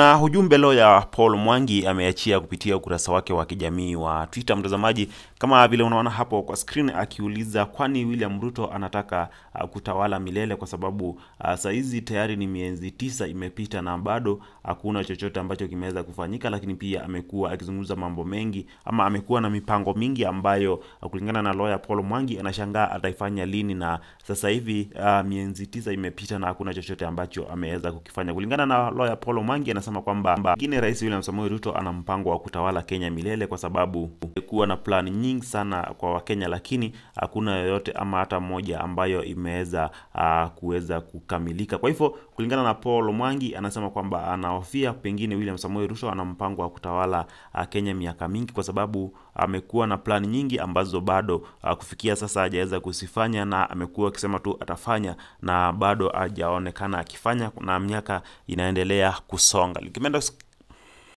Na hujumbe leo ya Paul Mwangi ameachia kupitia ukurasa wake wa kijamii wa Twitter, mtazamaji, kama vile unaona hapo kwa screen, akiuliza kwani William Ruto anataka uh, kutawala milele kwa sababu uh, saizi tayari ni miezi tisa imepita na bado hakuna uh, chochote ambacho kimeweza kufanyika, lakini pia amekuwa akizungumza mambo mengi ama amekuwa na mipango mingi ambayo uh, kulingana na lawyer Paul Mwangi anashangaa ataifanya lini, na sasa hivi uh, miezi tisa imepita na hakuna chochote ambacho ameweza kukifanya kulingana na lawyer Paul Mwangi anasema kwamba ngine Rais William Samoei Ruto ana mpango wa kutawala Kenya milele kwa sababu kuwa na plani nyingi sana kwa Wakenya, lakini hakuna yoyote ama hata moja ambayo imeweza uh, kuweza kukamilika. Kwa hivyo kulingana na Paul Mwangi anasema kwamba anahofia pengine William Samoei Ruto ana mpango wa kutawala uh, Kenya miaka mingi, kwa sababu amekuwa na plani nyingi ambazo bado uh, kufikia sasa hajaweza kuzifanya, na amekuwa akisema tu atafanya na bado hajaonekana akifanya, na miaka inaendelea kusonga. Likimenda